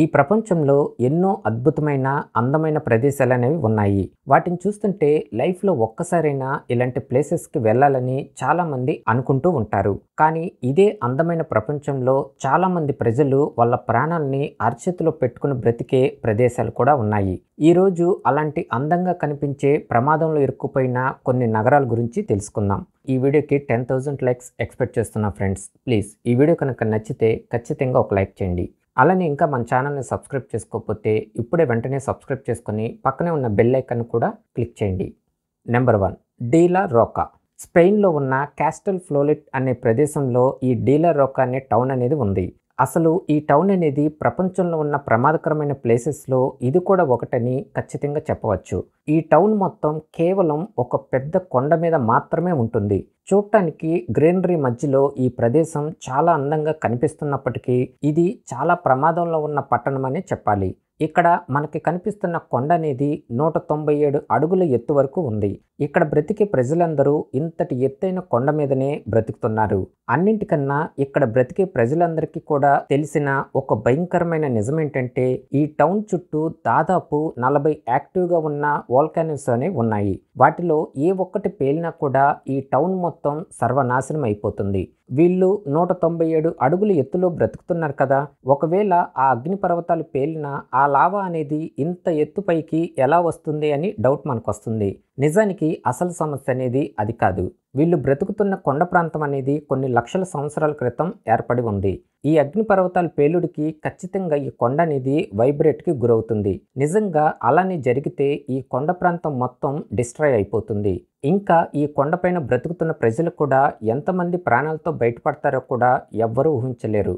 ఈ ప్రపంచంలో ఎన్నో అద్భుతమైన అందమైన ప్రదేశాలు అనేవి ఉన్నాయి వాటిని చూస్తుంటే లైఫ్లో ఒక్కసారైనా ఇలాంటి ప్లేసెస్కి వెళ్ళాలని చాలామంది అనుకుంటూ ఉంటారు కానీ ఇదే అందమైన ప్రపంచంలో చాలామంది ప్రజలు వాళ్ళ ప్రాణాలని అరచేతిలో పెట్టుకుని బ్రతికే ప్రదేశాలు కూడా ఉన్నాయి ఈరోజు అలాంటి అందంగా కనిపించే ప్రమాదంలో ఇరుక్కుపోయిన కొన్ని నగరాల గురించి తెలుసుకుందాం ఈ వీడియోకి టెన్ థౌజండ్ లైక్స్ ఎక్స్పెక్ట్ చేస్తున్నా ఫ్రెండ్స్ ప్లీజ్ ఈ వీడియో కనుక నచ్చితే ఖచ్చితంగా ఒక లైక్ చేయండి అలానే ఇంకా మన ఛానల్ని సబ్స్క్రైబ్ చేసుకోకపోతే ఇప్పుడే వెంటనే సబ్స్క్రైబ్ చేసుకుని పక్కనే ఉన్న బెల్ ఐకన్ కూడా క్లిక్ చేయండి నెంబర్ వన్ డీలా రోకా స్పెయిన్లో ఉన్న క్యాస్టల్ ఫ్లోలిట్ అనే ప్రదేశంలో ఈ డీలర్ రోకా అనే టౌన్ అనేది ఉంది అసలు ఈ టౌన్ అనేది ప్రపంచంలో ఉన్న ప్రమాదకరమైన ప్లేసెస్లో ఇది కూడా ఒకటని ఖచ్చితంగా చెప్పవచ్చు ఈ టౌన్ మొత్తం కేవలం ఒక పెద్ద కొండ మీద మాత్రమే ఉంటుంది చూడటానికి గ్రీనరీ మధ్యలో ఈ ప్రదేశం చాలా అందంగా కనిపిస్తున్నప్పటికీ ఇది చాలా ప్రమాదంలో ఉన్న పట్టణం అనే చెప్పాలి ఇక్కడ మనకి కనిపిస్తున్న కొండ అనేది నూట తొంభై ఏడు అడుగుల ఎత్తు వరకు ఉంది ఇక్కడ బ్రతికే ప్రజలందరూ ఇంతటి ఎత్తైన కొండ మీదనే బ్రతుకుతున్నారు అన్నింటికన్నా ఇక్కడ బ్రతికే ప్రజలందరికీ కూడా తెలిసిన ఒక భయంకరమైన నిజం ఏంటంటే ఈ టౌన్ చుట్టూ దాదాపు నలభై యాక్టివ్గా ఉన్న వాల్కానివ్స్ అనే ఉన్నాయి వాటిలో ఏ ఒక్కటి పేలినా కూడా ఈ టౌన్ మొత్తం సర్వనాశనం అయిపోతుంది వీళ్ళు నూట తొంభై ఏడు అడుగుల ఎత్తులో బ్రతుకుతున్నారు కదా ఒకవేళ ఆ అగ్ని పర్వతాలు పేలినా ఆ లావా అనేది ఇంత ఎత్తుపైకి ఎలా వస్తుంది అని డౌట్ మనకు వస్తుంది నిజానికి అసలు సమస్య అనేది అది కాదు వీళ్ళు బ్రతుకుతున్న కొండ ప్రాంతం అనేది కొన్ని లక్షల సంవత్సరాల క్రితం ఏర్పడి ఉంది ఈ అగ్నిపర్వతాల పేలుడికి ఖచ్చితంగా ఈ కొండ అనేది వైబ్రేట్కి గురవుతుంది నిజంగా అలానే జరిగితే ఈ కొండ ప్రాంతం మొత్తం డిస్ట్రాయ్ అయిపోతుంది ఇంకా ఈ కొండపైన బ్రతుకుతున్న ప్రజలు కూడా ఎంతమంది ప్రాణాలతో బయటపడతారో కూడా ఎవ్వరూ ఊహించలేరు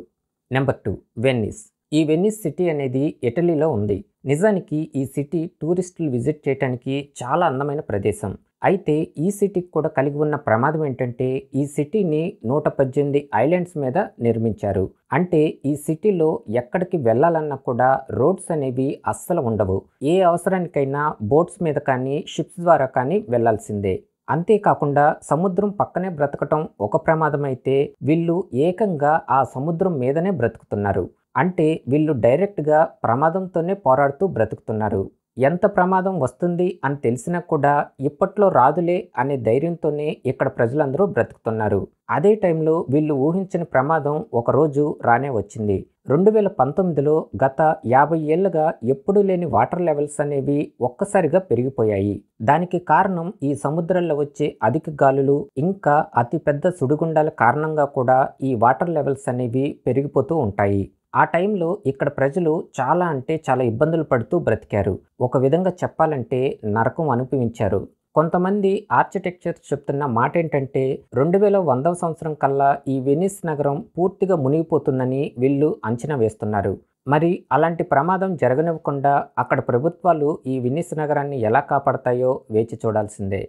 నెంబర్ టూ వెన్నిస్ ఈ వెన్నిస్ సిటీ అనేది ఇటలీలో ఉంది నిజానికి ఈ సిటీ టూరిస్టులు విజిట్ చేయడానికి చాలా అందమైన ప్రదేశం అయితే ఈ సిటీకి కూడా కలిగి ఉన్న ప్రమాదం ఏంటంటే ఈ సిటీని నూట పద్దెనిమిది ఐలాండ్స్ మీద నిర్మించారు అంటే ఈ సిటీలో ఎక్కడికి వెళ్ళాలన్నా కూడా రోడ్స్ అనేవి అస్సలు ఉండవు ఏ అవసరానికైనా బోట్స్ మీద కానీ షిప్స్ ద్వారా కానీ వెళ్లాల్సిందే అంతేకాకుండా సముద్రం పక్కనే బ్రతకటం ఒక ప్రమాదం అయితే వీళ్ళు ఏకంగా ఆ సముద్రం మీదనే బ్రతుకుతున్నారు అంటే వీళ్ళు డైరెక్ట్గా ప్రమాదంతోనే పోరాడుతూ బ్రతుకుతున్నారు ఎంత ప్రమాదం వస్తుంది అని తెలిసినా కూడా ఇప్పట్లో రాదులే అనే ధైర్యంతోనే ఇక్కడ ప్రజలందరూ బ్రతుకుతున్నారు అదే టైంలో వీళ్ళు ఊహించిన ప్రమాదం ఒకరోజు రానే వచ్చింది రెండు వేల పంతొమ్మిదిలో గత యాభై ఏళ్లుగా ఎప్పుడూ లేని వాటర్ లెవెల్స్ అనేవి ఒక్కసారిగా పెరిగిపోయాయి దానికి కారణం ఈ సముద్రంలో వచ్చే అధిక గాలులు ఇంకా అతిపెద్ద సుడిగుండాల కారణంగా కూడా ఈ వాటర్ లెవెల్స్ అనేవి పెరిగిపోతూ ఉంటాయి ఆ టైంలో ఇక్కడ ప్రజలు చాలా అంటే చాలా ఇబ్బందులు పడుతూ బ్రతికారు ఒక విధంగా చెప్పాలంటే నరకం అనుభవించారు కొంతమంది ఆర్కిటెక్చర్ చెప్తున్న మాట ఏంటంటే రెండు వేల వందవ సంవత్సరం కల్లా ఈ వెనిస్ నగరం పూర్తిగా మునిగిపోతుందని వీళ్ళు అంచనా వేస్తున్నారు మరి అలాంటి ప్రమాదం జరగనివ్వకుండా అక్కడ ప్రభుత్వాలు ఈ వెనిస్ నగరాన్ని ఎలా కాపాడతాయో వేచి చూడాల్సిందే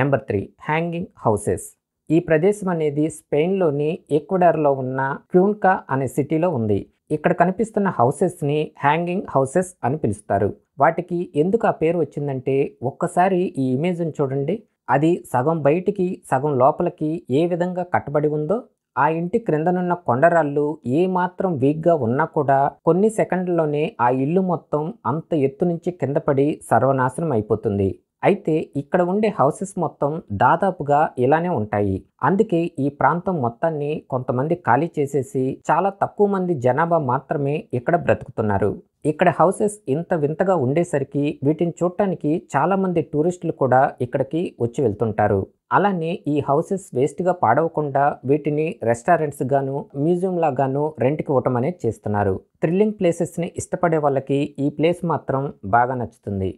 నెంబర్ త్రీ హ్యాంగింగ్ హౌసెస్ ఈ ప్రదేశం అనేది స్పెయిన్లోని ఈక్వడార్లో ఉన్న క్యూన్కా అనే సిటీలో ఉంది ఇక్కడ కనిపిస్తున్న హౌసెస్ని హ్యాంగింగ్ హౌసెస్ అని పిలుస్తారు వాటికి ఎందుకు ఆ పేరు వచ్చిందంటే ఒక్కసారి ఈ ఇమేజ్ని చూడండి అది సగం బయటికి సగం లోపలికి ఏ విధంగా కట్టబడి ఉందో ఆ ఇంటి క్రిందనున్న కొండరాళ్ళు ఏమాత్రం వీక్గా ఉన్నా కూడా కొన్ని సెకండ్లలోనే ఆ ఇల్లు మొత్తం అంత ఎత్తు నుంచి కింద పడి సర్వనాశనం అయిపోతుంది అయితే ఇక్కడ ఉండే హౌసెస్ మొత్తం దాదాపుగా ఇలానే ఉంటాయి అందుకే ఈ ప్రాంతం మొత్తాన్ని కొంతమంది ఖాళీ చేసేసి చాలా తక్కువ మంది జనాభా మాత్రమే ఇక్కడ బ్రతుకుతున్నారు ఇక్కడ హౌసెస్ ఇంత వింతగా ఉండేసరికి వీటిని చూడటానికి చాలామంది టూరిస్టులు కూడా ఇక్కడికి వచ్చి వెళ్తుంటారు అలానే ఈ హౌసెస్ వేస్ట్గా పాడవకుండా వీటిని రెస్టారెంట్స్ గాను మ్యూజియంలా గాను రెంట్కి ఇవ్వటం అనేది చేస్తున్నారు థ్రిల్లింగ్ ప్లేసెస్ని ఇష్టపడే వాళ్ళకి ఈ ప్లేస్ మాత్రం బాగా నచ్చుతుంది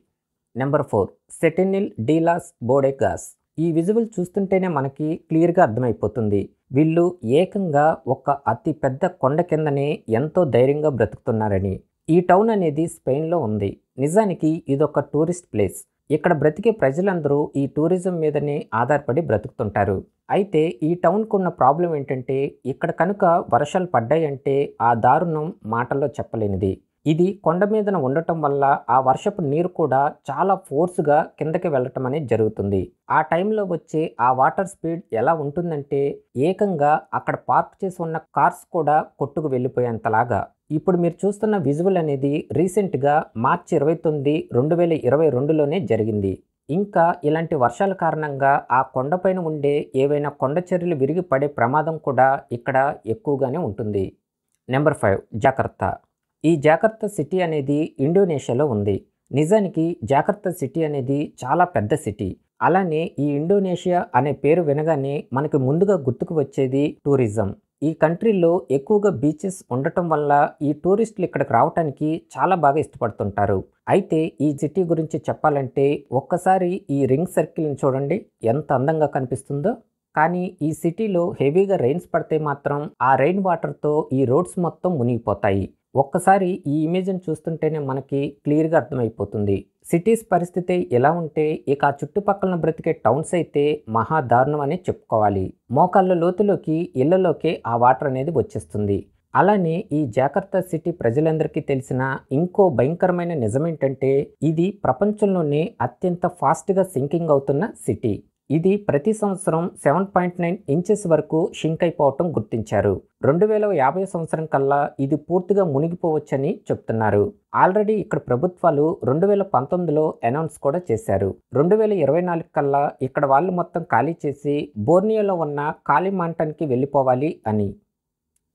నెంబర్ ఫోర్ సెటినిల్ డీలాస్ బోడెగాస్ ఈ విజువల్ చూస్తుంటేనే మనకి క్లియర్గా అర్థమైపోతుంది వీళ్ళు ఏకంగా ఒక అతి పెద్ద కొండ కిందనే ఎంతో ధైర్యంగా బ్రతుకుతున్నారని ఈ టౌన్ అనేది స్పెయిన్లో ఉంది నిజానికి ఇదొక టూరిస్ట్ ప్లేస్ ఇక్కడ బ్రతికే ప్రజలందరూ ఈ టూరిజం మీదనే ఆధారపడి బ్రతుకుతుంటారు అయితే ఈ టౌన్కు ఉన్న ప్రాబ్లం ఏంటంటే ఇక్కడ కనుక వర్షాలు పడ్డాయంటే ఆ దారుణం మాటల్లో చెప్పలేనిది ఇది కొండ మీదన ఉండటం వల్ల ఆ వర్షపు నీరు కూడా చాలా ఫోర్స్గా కిందకి వెళ్ళటం అనేది జరుగుతుంది ఆ టైంలో వచ్చే ఆ వాటర్ స్పీడ్ ఎలా ఉంటుందంటే ఏకంగా అక్కడ పార్క్ చేసి ఉన్న కార్స్ కూడా కొట్టుకు వెళ్ళిపోయేంతలాగా ఇప్పుడు మీరు చూస్తున్న విజువల్ అనేది రీసెంట్గా మార్చి ఇరవై తొమ్మిది రెండు వేల ఇరవై రెండులోనే జరిగింది ఇంకా ఇలాంటి వర్షాల కారణంగా ఆ కొండపైన ఉండే ఏవైనా కొండ చర్యలు విరిగి పడే ప్రమాదం కూడా ఇక్కడ ఎక్కువగానే ఉంటుంది నెంబర్ ఫైవ్ జాగ్రత్త ఈ జాకర్త సిటీ అనేది ఇండోనేషియాలో ఉంది నిజానికి జాకర్త సిటీ అనేది చాలా పెద్ద సిటీ అలానే ఈ ఇండోనేషియా అనే పేరు వినగానే మనకు ముందుగా గుర్తుకు వచ్చేది టూరిజం ఈ కంట్రీలో ఎక్కువగా బీచెస్ ఉండటం వల్ల ఈ టూరిస్టులు ఇక్కడికి రావటానికి చాలా బాగా ఇష్టపడుతుంటారు అయితే ఈ సిటీ గురించి చెప్పాలంటే ఒక్కసారి ఈ రింగ్ సర్కిల్ని చూడండి ఎంత అందంగా కనిపిస్తుందో కానీ ఈ సిటీలో హెవీగా రెయిన్స్ పడితే మాత్రం ఆ రెయిన్ వాటర్తో ఈ రోడ్స్ మొత్తం మునిగిపోతాయి ఒక్కసారి ఈ ఇమేజ్ని చూస్తుంటేనే మనకి క్లియర్గా అర్థమైపోతుంది సిటీస్ పరిస్థితి ఎలా ఉంటే ఇక ఆ చుట్టుపక్కల బ్రతికే టౌన్స్ అయితే మహా దారుణం అనే చెప్పుకోవాలి మోకాళ్ళ లోతులోకి ఇళ్లలోకి ఆ వాటర్ అనేది వచ్చేస్తుంది అలానే ఈ జాకర్తా సిటీ ప్రజలందరికీ తెలిసిన ఇంకో భయంకరమైన నిజమేంటంటే ఇది ప్రపంచంలోనే అత్యంత ఫాస్ట్గా సింకింగ్ అవుతున్న సిటీ ఇది ప్రతి సంవత్సరం సెవెన్ పాయింట్ నైన్ ఇంచెస్ వరకు షింక్ అయిపోవటం గుర్తించారు రెండు వేల యాభై సంవత్సరం కల్లా ఇది పూర్తిగా మునిగిపోవచ్చని చెప్తున్నారు ఆల్రెడీ ఇక్కడ ప్రభుత్వాలు రెండు వేల పంతొమ్మిదిలో అనౌన్స్ కూడా చేశారు రెండు వేల ఇరవై నాలుగు కల్లా ఇక్కడ వాళ్ళు మొత్తం ఖాళీ చేసి బోర్నియోలో ఉన్న మాంటానికి వెళ్ళిపోవాలి అని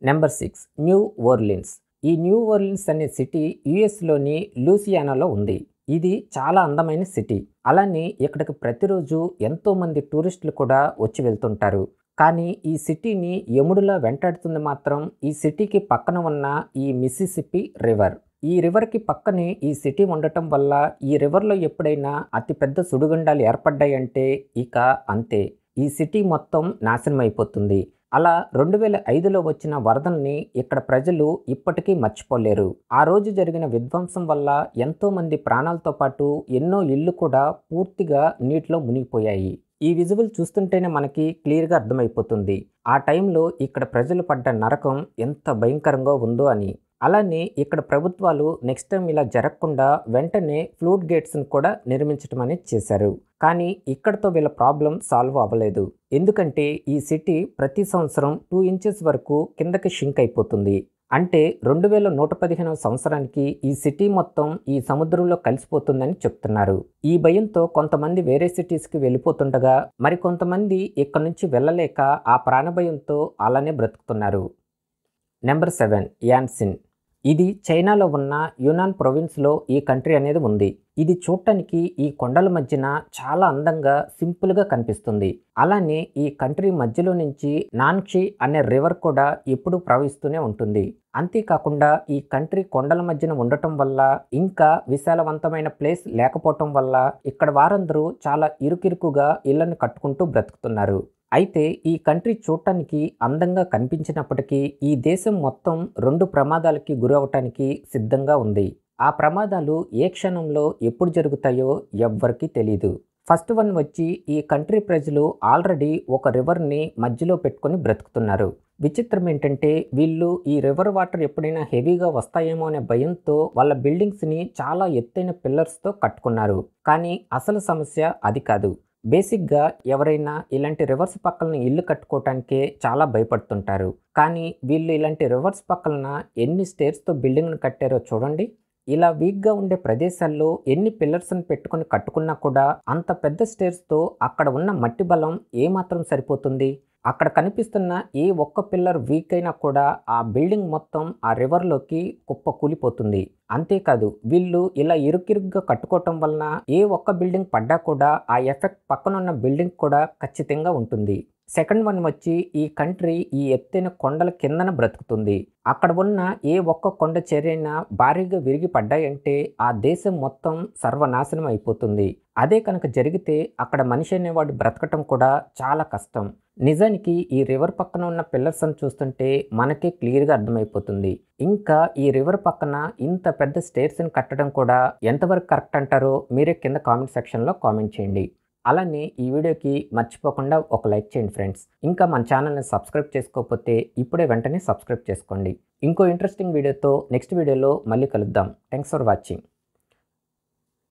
నెంబర్ సిక్స్ న్యూ ఓర్లిన్స్ ఈ న్యూ ఓర్లిన్స్ అనే సిటీ యుఎస్లోని లూసియానాలో ఉంది ఇది చాలా అందమైన సిటీ అలానే ఇక్కడికి ప్రతిరోజు ఎంతోమంది టూరిస్టులు కూడా వచ్చి వెళ్తుంటారు కానీ ఈ సిటీని యముడులా వెంటాడుతుంది మాత్రం ఈ సిటీకి పక్కన ఉన్న ఈ మిస్సిసిపి రివర్ ఈ రివర్కి పక్కనే ఈ సిటీ ఉండటం వల్ల ఈ రివర్లో ఎప్పుడైనా అతిపెద్ద సుడుగుండాలు ఏర్పడ్డాయంటే ఇక అంతే ఈ సిటీ మొత్తం నాశనం అయిపోతుంది అలా రెండు వేల ఐదులో వచ్చిన వరదల్ని ఇక్కడ ప్రజలు ఇప్పటికీ మర్చిపోలేరు ఆ రోజు జరిగిన విధ్వంసం వల్ల ఎంతోమంది ప్రాణాలతో పాటు ఎన్నో ఇళ్ళు కూడా పూర్తిగా నీటిలో మునిగిపోయాయి ఈ విజువల్ చూస్తుంటేనే మనకి క్లియర్గా అర్థమైపోతుంది ఆ టైంలో ఇక్కడ ప్రజలు పడ్డ నరకం ఎంత భయంకరంగా ఉందో అని అలానే ఇక్కడ ప్రభుత్వాలు నెక్స్ట్ టైం ఇలా జరగకుండా వెంటనే ఫ్లూట్ గేట్స్ను కూడా నిర్మించడం అనేది చేశారు కానీ ఇక్కడతో వీళ్ళ ప్రాబ్లం సాల్వ్ అవ్వలేదు ఎందుకంటే ఈ సిటీ ప్రతి సంవత్సరం టూ ఇంచెస్ వరకు కిందకి షింక్ అయిపోతుంది అంటే రెండు వేల నూట పదిహేనవ సంవత్సరానికి ఈ సిటీ మొత్తం ఈ సముద్రంలో కలిసిపోతుందని చెప్తున్నారు ఈ భయంతో కొంతమంది వేరే సిటీస్కి వెళ్ళిపోతుండగా మరి కొంతమంది ఇక్కడ నుంచి వెళ్ళలేక ఆ ప్రాణభయంతో అలానే బ్రతుకుతున్నారు నెంబర్ సెవెన్ యాన్సిన్ ఇది చైనాలో ఉన్న యునాన్ ప్రొవిన్స్లో ఈ కంట్రీ అనేది ఉంది ఇది చూడటానికి ఈ కొండల మధ్యన చాలా అందంగా సింపుల్గా కనిపిస్తుంది అలానే ఈ కంట్రీ మధ్యలో నుంచి నాన్క్షి అనే రివర్ కూడా ఎప్పుడు ప్రవహిస్తూనే ఉంటుంది అంతేకాకుండా ఈ కంట్రీ కొండల మధ్యన ఉండటం వల్ల ఇంకా విశాలవంతమైన ప్లేస్ లేకపోవటం వల్ల ఇక్కడ వారందరూ చాలా ఇరుకిరుకుగా ఇళ్లను కట్టుకుంటూ బ్రతుకుతున్నారు అయితే ఈ కంట్రీ చూడటానికి అందంగా కనిపించినప్పటికీ ఈ దేశం మొత్తం రెండు ప్రమాదాలకి గురవటానికి సిద్ధంగా ఉంది ఆ ప్రమాదాలు ఏ క్షణంలో ఎప్పుడు జరుగుతాయో ఎవ్వరికీ తెలియదు ఫస్ట్ వన్ వచ్చి ఈ కంట్రీ ప్రజలు ఆల్రెడీ ఒక రివర్ని మధ్యలో పెట్టుకొని బ్రతుకుతున్నారు విచిత్రం ఏంటంటే వీళ్ళు ఈ రివర్ వాటర్ ఎప్పుడైనా హెవీగా వస్తాయేమో అనే భయంతో వాళ్ళ బిల్డింగ్స్ని చాలా ఎత్తైన పిల్లర్స్తో కట్టుకున్నారు కానీ అసలు సమస్య అది కాదు బేసిక్గా ఎవరైనా ఇలాంటి రివర్స్ పక్కలను ఇల్లు కట్టుకోవటానికే చాలా భయపడుతుంటారు కానీ వీళ్ళు ఇలాంటి రివర్స్ పక్కలన ఎన్ని స్టేర్స్తో బిల్డింగ్ను కట్టారో చూడండి ఇలా వీక్గా ఉండే ప్రదేశాల్లో ఎన్ని పిల్లర్స్ని పెట్టుకొని కట్టుకున్నా కూడా అంత పెద్ద స్టేర్స్తో అక్కడ ఉన్న మట్టి బలం ఏమాత్రం సరిపోతుంది అక్కడ కనిపిస్తున్న ఏ ఒక్క పిల్లర్ వీక్ అయినా కూడా ఆ బిల్డింగ్ మొత్తం ఆ రివర్లోకి కుప్ప కూలిపోతుంది అంతేకాదు వీళ్ళు ఇలా ఇరుకిరుగ్గా కట్టుకోవటం వలన ఏ ఒక్క బిల్డింగ్ పడ్డా కూడా ఆ ఎఫెక్ట్ పక్కనున్న బిల్డింగ్ కూడా ఖచ్చితంగా ఉంటుంది సెకండ్ వన్ వచ్చి ఈ కంట్రీ ఈ ఎత్తైన కొండల కిందన బ్రతుకుతుంది అక్కడ ఉన్న ఏ ఒక్క కొండ చర్యైనా భారీగా విరిగి పడ్డాయంటే ఆ దేశం మొత్తం సర్వనాశనం అయిపోతుంది అదే కనుక జరిగితే అక్కడ మనిషి అనేవాడు బ్రతకటం కూడా చాలా కష్టం నిజానికి ఈ రివర్ పక్కన ఉన్న పిల్లర్స్ అని చూస్తుంటే మనకే క్లియర్గా అర్థమైపోతుంది ఇంకా ఈ రివర్ పక్కన ఇంత పెద్ద స్టేర్స్ని కట్టడం కూడా ఎంతవరకు కరెక్ట్ అంటారో మీరే కింద కామెంట్ సెక్షన్లో కామెంట్ చేయండి అలానే ఈ వీడియోకి మర్చిపోకుండా ఒక లైక్ చేయండి ఫ్రెండ్స్ ఇంకా మన ఛానల్ని సబ్స్క్రైబ్ చేసుకోకపోతే ఇప్పుడే వెంటనే సబ్స్క్రైబ్ చేసుకోండి ఇంకో ఇంట్రెస్టింగ్ వీడియోతో నెక్స్ట్ వీడియోలో మళ్ళీ కలుద్దాం థ్యాంక్స్ ఫర్ వాచింగ్